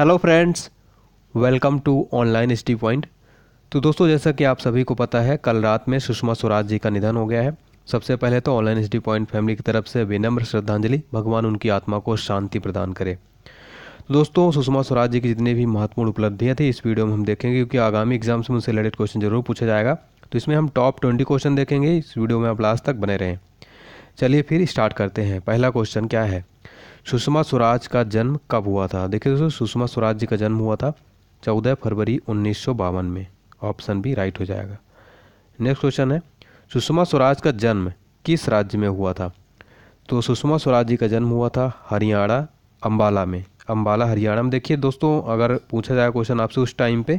hello friends welcome to online study point तो दोस्तों जैसा कि आप सभी को पता है कल रात में सुषमा स्वराज जी का निधन हो गया है सबसे पहले तो ऑनलाइन स्टी पॉइंट फैमिली की तरफ से विनम्र श्रद्धांजलि भगवान उनकी आत्मा को शांति प्रदान करे तो दोस्तों सुषमा स्वराज जी की जितनी भी महत्वपूर्ण उपलब्धियाँ थी इस वीडियो में हम देखेंगे क्योंकि आगामी एग्जाम्स में उनसे रिलेटेड क्वेश्चन जरूर पूछा जाएगा तो इसमें हम टॉप ट्वेंटी क्वेश्चन देखेंगे इस वीडियो में आप लास्ट तक बने रहें चलिए फिर स्टार्ट करते हैं पहला क्वेश्चन क्या है सुषमा स्वराज का जन्म कब हुआ था देखिए दोस्तों सुषमा स्वराज जी का जन्म हुआ था चौदह फरवरी उन्नीस में ऑप्शन बी राइट हो जाएगा नेक्स्ट क्वेश्चन है सुषमा स्वराज का जन्म किस राज्य में हुआ था तो सुषमा स्वराज जी का जन्म हुआ था हरियाणा अम्बाला में अम्बाला हरियाणा में देखिए दोस्तों अगर पूछा जाए क्वेश्चन आपसे उस टाइम पे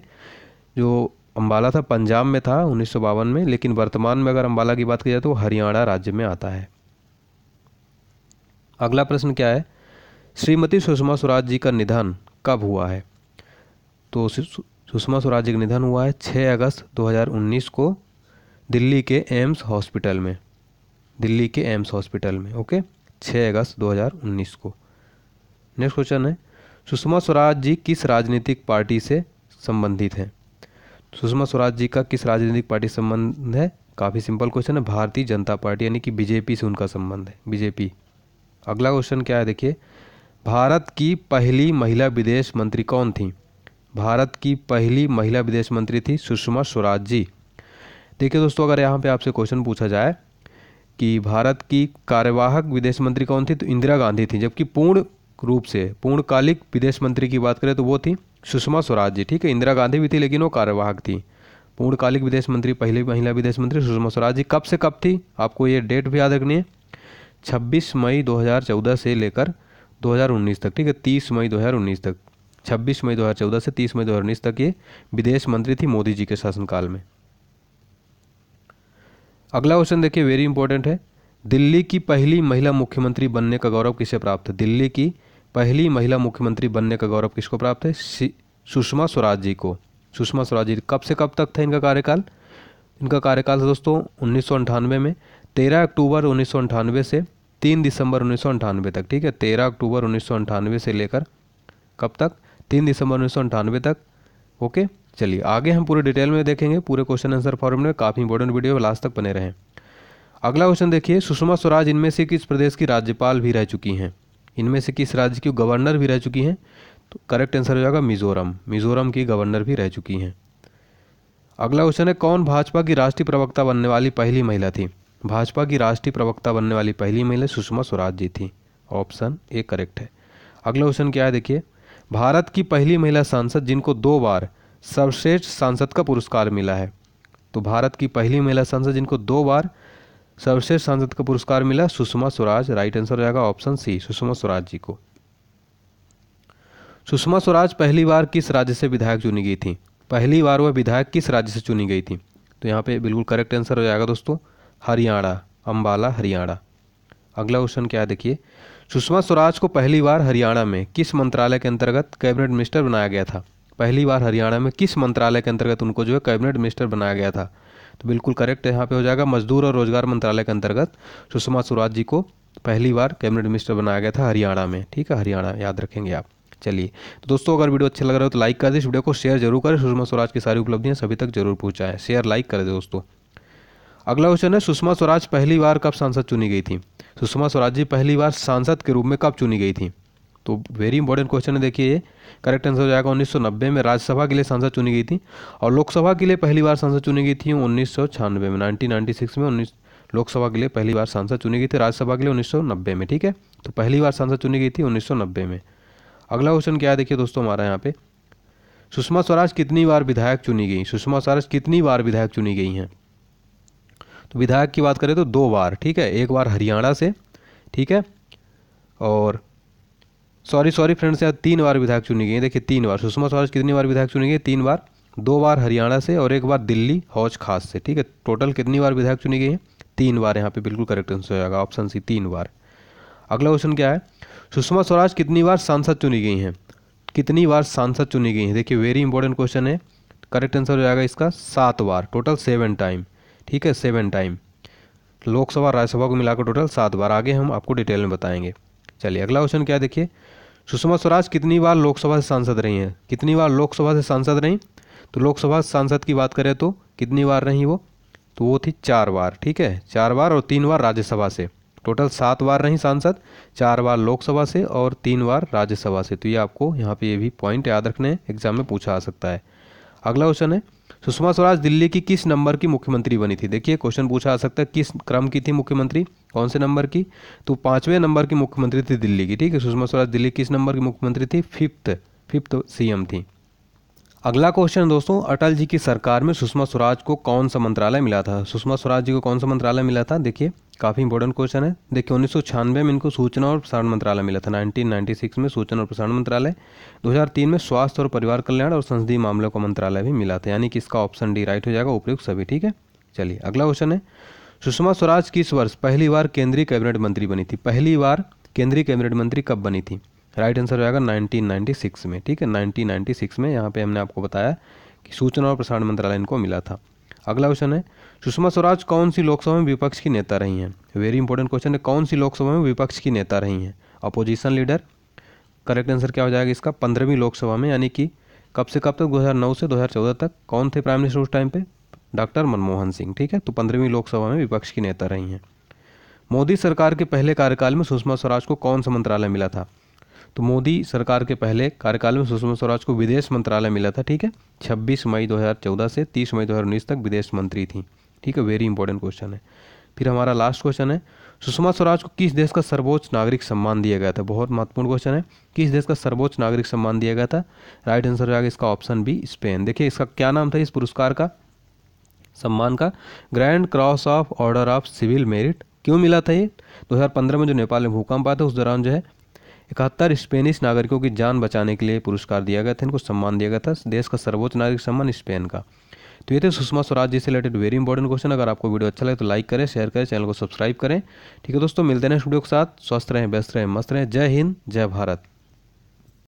जो अम्बाला था पंजाब में था उन्नीस में लेकिन वर्तमान में अगर अम्बाला की बात की जाए तो हरियाणा राज्य में आता है अगला प्रश्न क्या है श्रीमती सुषमा स्वराज जी का निधन कब हुआ है तो सुषमा स्वराज जी का निधन हुआ है 6 अगस्त 2019 को दिल्ली के एम्स हॉस्पिटल में दिल्ली के एम्स हॉस्पिटल में ओके 6 अगस्त 2019 को नेक्स्ट क्वेश्चन है सुषमा स्वराज जी किस राजनीतिक पार्टी से संबंधित हैं सुषमा स्वराज जी का किस राजनीतिक पार्टी संबंध है काफ़ी सिंपल क्वेश्चन है भारतीय जनता पार्टी यानी कि बीजेपी से उनका संबंध है बीजेपी अगला क्वेश्चन क्या है देखिए भारत की पहली महिला विदेश मंत्री कौन थी भारत की पहली महिला विदेश मंत्री थी सुषमा स्वराज जी देखिए दोस्तों अगर यहाँ पे आपसे क्वेश्चन पूछा जाए कि भारत की कार्यवाहक विदेश मंत्री कौन थी तो इंदिरा गांधी थी जबकि पूर्ण रूप से पूर्णकालिक विदेश मंत्री की बात करें तो वो थी सुषमा स्वराज जी ठीक है इंदिरा गांधी भी थी लेकिन वो कार्यवाहक थी पूर्णकालिक विदेश मंत्री पहली महिला विदेश मंत्री सुषमा स्वराज जी कब से कब थी आपको ये डेट भी याद रखनी है छब्बीस मई दो से लेकर 2019 तक ठीक है 30 मई 2019 तक 26 मई 2014 से 30 मई 2019 तक ये विदेश मंत्री थी मोदी जी के शासनकाल में अगला क्वेश्चन देखिए वेरी इंपॉर्टेंट है दिल्ली की पहली महिला मुख्यमंत्री बनने का गौरव किसे प्राप्त है दिल्ली की पहली महिला मुख्यमंत्री बनने का गौरव किसको प्राप्त है सुषमा स्वराज जी को सुषमा स्वराज जी कब से कब तक था इनका कार्यकाल इनका कार्यकाल था दोस्तों उन्नीस में तेरह अक्टूबर उन्नीस से तीन दिसंबर उन्नीस तक ठीक है तेरह अक्टूबर उन्नीस से लेकर कब तक तीन दिसंबर उन्नीस तक ओके चलिए आगे हम पूरे डिटेल में देखेंगे पूरे क्वेश्चन आंसर फॉर्म में काफ़ी इंपॉर्टेंट वीडियो लास्ट तक बने रहें अगला क्वेश्चन देखिए सुषमा स्वराज इनमें से किस प्रदेश की राज्यपाल भी रह चुकी हैं इनमें से किस राज्य की गवर्नर भी रह चुकी हैं तो करेक्ट आंसर हो जाएगा मिजोरम मिजोरम की गवर्नर भी रह चुकी हैं अगला क्वेश्चन है कौन भाजपा की राष्ट्रीय प्रवक्ता बनने वाली पहली महिला थी भाजपा की राष्ट्रीय प्रवक्ता बनने वाली पहली महिला सुषमा स्वराज जी थी ऑप्शन ए करेक्ट है अगला क्वेश्चन क्या है देखिए भारत की पहली महिला सांसद जिनको दो बार सर्वश्रेष्ठ सांसद का पुरस्कार मिला है तो भारत की पहली महिला सांसद जिनको दो बार सर्वश्रेष्ठ सांसद का पुरस्कार मिला सुषमा स्वराज राइट आंसर हो जाएगा ऑप्शन सी सुषमा स्वराज जी को सुषमा स्वराज पहली बार किस राज्य से विधायक चुनी गई थी पहली बार वह विधायक किस राज्य से चुनी गई थी तो यहाँ पे बिल्कुल करेक्ट आंसर हो जाएगा दोस्तों हरियाणा अम्बाला हरियाणा अगला क्वेश्चन क्या है देखिए सुषमा स्वराज को पहली बार हरियाणा में किस मंत्रालय के अंतर्गत कैबिनेट मिनिस्टर बनाया गया था पहली बार हरियाणा में किस मंत्रालय के अंतर्गत उनको जो है कैबिनेट मिनिस्टर बनाया गया था तो बिल्कुल करेक्ट यहाँ पे हो जाएगा मजदूर और रोजगार मंत्रालय के अंतर्गत सुषमा स्वराज जी को पहली बार कैबिनेट मिनिस्टर बनाया गया था हरियाणा में ठीक है हरियाणा याद रखेंगे आप चलिए तो दोस्तों अगर वीडियो अच्छा लग रहा हो तो लाइक कर दें इस वीडियो को शेयर जरूर करें सुषमा स्वराज की सारी उपलब्धियाँ सभी तक जरूर पहुँचाएँ शेयर लाइक कर दें दोस्तों अगला क्वेश्चन है सुषमा स्वराज पहली बार कब सांसद चुनी गई थी सुषमा स्वराज जी पहली बार सांसद के रूप में कब चुनी गई थी तो वेरी इंपॉर्टेंट क्वेश्चन है देखिए ये करेक्ट आंसर हो जाएगा 1990 में राज्यसभा के लिए सांसद चुनी गई थी और लोकसभा के लिए पहली बार सांसद चुनी गई थी उन्नीस में नाइनटीन में उन्नीस लोकसभा के लिए पहली बार सांसद चुनी गई थी राज्यसभा के लिए उन्नीस में ठीक है तो पहली बार सांसद चुनी गई थी उन्नीस में अगला क्वेश्चन क्या है देखिए दोस्तों हमारा यहाँ पे सुषमा स्वराज कितनी बार विधायक चुनी गई सुषमा स्वराज कितनी बार विधायक चुनी गई हैं तो विधायक की बात करें तो दो बार ठीक है एक बार हरियाणा से ठीक है और सॉरी सॉरी फ्रेंड्स यार तीन बार विधायक चुनी गई देखिए तीन बार सुषमा स्वराज कितनी बार विधायक चुनी गई तीन बार दो बार हरियाणा से और एक बार दिल्ली हौज खास से ठीक है टोटल कितनी बार विधायक चुनी गई है तीन बार यहाँ पे बिल्कुल करेक्ट आंसर हो जाएगा ऑप्शन सी तीन बार अगला क्वेश्चन क्या है सुषमा स्वराज कितनी बार सांसद चुनी गई हैं कितनी बार सांसद चुनी गई हैं देखिए वेरी इंपॉर्टेंट क्वेश्चन है करेक्ट आंसर हो जाएगा इसका सात बार टोटल सेवन टाइम ठीक है सेवन टाइम लोकसभा राज्यसभा को मिलाकर टोटल सात बार आगे हम आपको डिटेल में बताएंगे चलिए अगला क्वेश्चन क्या देखिए सुषमा स्वराज कितनी बार लोकसभा से सांसद रही हैं कितनी बार लोकसभा से सांसद रहीं तो लोकसभा सांसद की बात करें तो कितनी बार रही वो तो वो थी चार बार ठीक है चार बार और तीन बार राज्यसभा से टोटल सात बार रही सांसद चार बार लोकसभा से और तीन बार राज्यसभा से तो ये आपको यहाँ पे ये भी पॉइंट याद रखने एग्जाम में पूछा आ सकता है अगला क्वेश्चन है सुषमा स्वराज दिल्ली की किस नंबर की मुख्यमंत्री बनी थी देखिए क्वेश्चन पूछा आ सकता है किस क्रम की थी मुख्यमंत्री कौन से नंबर की तो पाँचवें नंबर की मुख्यमंत्री थी दिल्ली की ठीक है सुषमा स्वराज दिल्ली किस नंबर की मुख्यमंत्री थी फिफ्थ फिफ्थ सीएम थी अगला क्वेश्चन दोस्तों अटल जी की सरकार में सुषमा स्वराज को कौन सा मंत्रालय मिला था सुषमा स्वराज जी को कौन सा मंत्रालय मिला था देखिए काफ़ी इंपॉर्टेंट क्वेश्चन है देखिए उन्नीस में इनको सूचना और प्रसारण मंत्रालय मिला था 1996 में सूचना और प्रसारण मंत्रालय 2003 में स्वास्थ्य और परिवार कल्याण और संसदीय मामलों का मंत्रालय भी मिला था यानी कि इसका ऑप्शन डी राइट हो जाएगा उपयुक्त सभी ठीक है चलिए अगला क्वेश्चन है सुषमा स्वराज किस वर्ष पहली बार केंद्रीय कैबिनेट मंत्री बनी थी पहली बार केंद्रीय कैबिनेट मंत्री कब बनी थी राइट आंसर हो जाएगा नाइनटीन में ठीक है नाइनटीन में यहाँ पे हमने आपको बताया कि सूचना और प्रसारण मंत्रालय इनको मिला था अगला क्वेश्चन है सुषमा स्वराज कौन सी लोकसभा में विपक्ष की नेता रही हैं वेरी इंपॉर्टेंट क्वेश्चन है कौन सी लोकसभा में विपक्ष की नेता रही हैं अपोजिशन लीडर करेक्ट आंसर क्या हो जाएगा इसका पंद्रहवीं लोकसभा में यानी कि कब से कब तक दो से दो तक कौन थे प्राइम मिनिस्टर उस टाइम पे डॉक्टर मनमोहन सिंह ठीक है तो पंद्रहवीं लोकसभा में विपक्ष की नेता रही हैं मोदी सरकार के पहले कार्यकाल में सुषमा स्वराज को कौन सा मंत्रालय मिला था तो मोदी सरकार के पहले कार्यकाल में सुषमा स्वराज को विदेश मंत्रालय मिला था ठीक है 26 मई 2014 से 30 मई 2019 तक विदेश मंत्री थी ठीक है वेरी इंपॉर्टेंट क्वेश्चन है फिर हमारा लास्ट क्वेश्चन है सुषमा स्वराज को किस देश का सर्वोच्च नागरिक सम्मान दिया गया था बहुत महत्वपूर्ण क्वेश्चन है किस देश का सर्वोच्च नागरिक सम्मान दिया गया था राइट आंसर हो जाएगा इसका ऑप्शन बी स्पेन देखिए इसका क्या नाम था इस पुरस्कार का सम्मान का grand cross of order of civil merit क्यों मिला था ये 2015 में जो नेपाल में भूकंप आया था उस दौरान जो है इकहत्तर स्पेनिश नागरिकों की जान बचाने के लिए पुरस्कार दिया गया था इनको सम्मान दिया गया था देश का सर्वोच्च नागरिक सम्मान स्पेन का तो ये थे सुषमा स्वराज जी से रिलेटेड वेरी इंपॉर्टेंट क्वेश्चन अगर आपको वीडियो अच्छा लगे तो लाइक करें शेयर करें चैनल को सब्सक्राइब करें ठीक है दोस्तों मिलते हैं स्टूडियो के साथ स्वस्थ रहें व्यस्त रहें मस्त रहें जय हिंद जय भारत